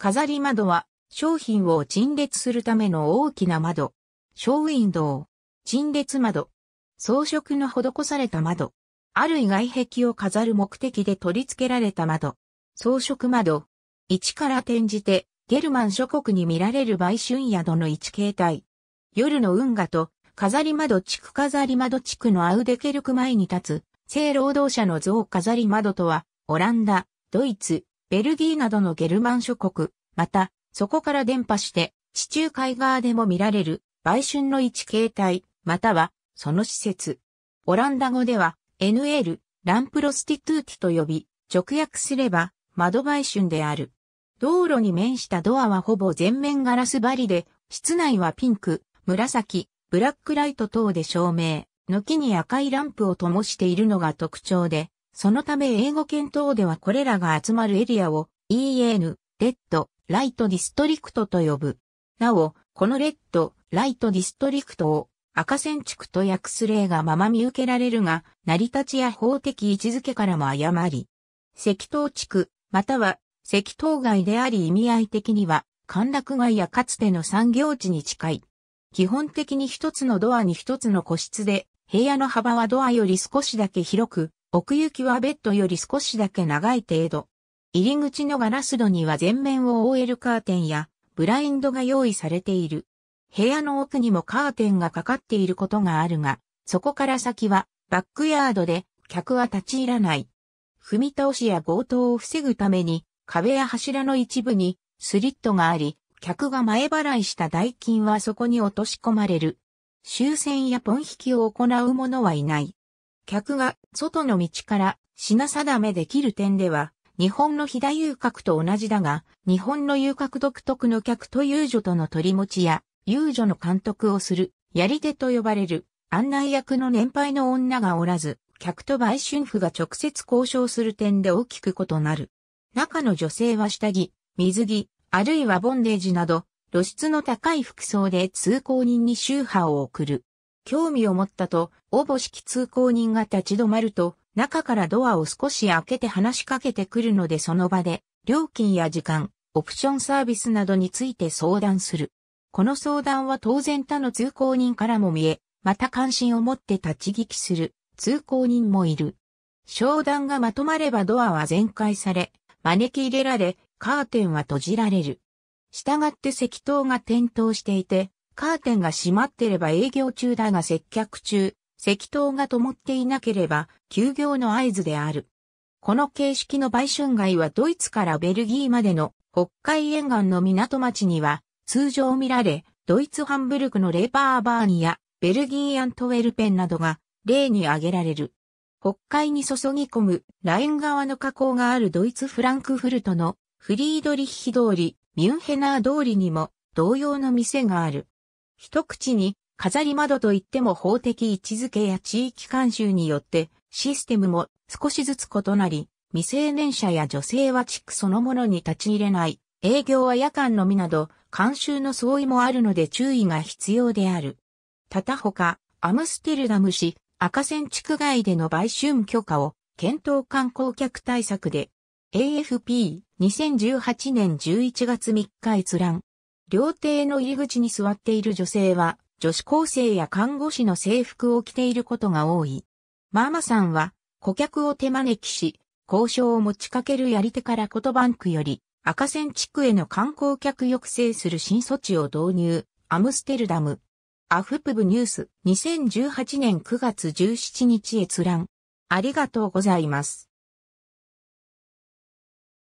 飾り窓は商品を陳列するための大きな窓。ショーウィンドウ、陳列窓、装飾の施された窓、ある意外壁を飾る目的で取り付けられた窓、装飾窓、一から転じてゲルマン諸国に見られる売春宿の一形態。夜の運河と飾り窓地区飾り窓地区のアウデケルク前に立つ、性労働者の像飾り窓とは、オランダ、ドイツ、ベルギーなどのゲルマン諸国、また、そこから伝播して、地中海側でも見られる、売春の一形態、または、その施設。オランダ語では、NL、ランプロスティトゥーティと呼び、直訳すれば、窓売春である。道路に面したドアはほぼ全面ガラス張りで、室内はピンク、紫、ブラックライト等で照明、軒に赤いランプを灯しているのが特徴で、そのため英語圏等ではこれらが集まるエリアを EN、レッド、ライトディストリクトと呼ぶ。なお、このレッド、ライトディストリクトを赤線地区と訳す例がまま見受けられるが、成り立ちや法的位置づけからも誤り。石東地区、または石東街であり意味合い的には、歓楽街やかつての産業地に近い。基本的に一つのドアに一つの個室で、部屋の幅はドアより少しだけ広く、奥行きはベッドより少しだけ長い程度。入り口のガラス戸には全面を覆えるカーテンやブラインドが用意されている。部屋の奥にもカーテンがかかっていることがあるが、そこから先はバックヤードで客は立ち入らない。踏み倒しや強盗を防ぐために壁や柱の一部にスリットがあり、客が前払いした代金はそこに落とし込まれる。終戦やポン引きを行う者はいない。客が外の道から品定めできる点では、日本の飛騨遊郭と同じだが、日本の遊郭独特の客と遊女との取り持ちや、遊女の監督をする、やり手と呼ばれる、案内役の年配の女がおらず、客と売春婦が直接交渉する点で大きく異なる。中の女性は下着、水着、あるいはボンデージなど、露出の高い服装で通行人に宗派を送る。興味を持ったと、応募式通行人が立ち止まると、中からドアを少し開けて話しかけてくるのでその場で、料金や時間、オプションサービスなどについて相談する。この相談は当然他の通行人からも見え、また関心を持って立ち聞きする通行人もいる。商談がまとまればドアは全開され、招き入れられ、カーテンは閉じられる。従って石灯が点灯していて、カーテンが閉まってれば営業中だが接客中、石灯が灯っていなければ休業の合図である。この形式の売春街はドイツからベルギーまでの北海沿岸の港町には通常見られ、ドイツハンブルクのレーパーバーニやベルギーアントウェルペンなどが例に挙げられる。北海に注ぎ込むライン側の河口があるドイツフランクフルトのフリードリッヒ通り、ミュンヘナー通りにも同様の店がある。一口に飾り窓といっても法的位置づけや地域慣習によってシステムも少しずつ異なり、未成年者や女性は地区そのものに立ち入れない、営業は夜間のみなど、慣習の相違もあるので注意が必要である。ただほか、アムステルダム市赤線地区外での売春許可を検討観光客対策で AFP2018 年11月3日閲覧料亭の入り口に座っている女性は、女子高生や看護師の制服を着ていることが多い。ママさんは、顧客を手招きし、交渉を持ちかけるやり手からトバンクより、赤線地区への観光客抑制する新措置を導入、アムステルダム。アフプブニュース2018年9月17日閲覧。ありがとうございます。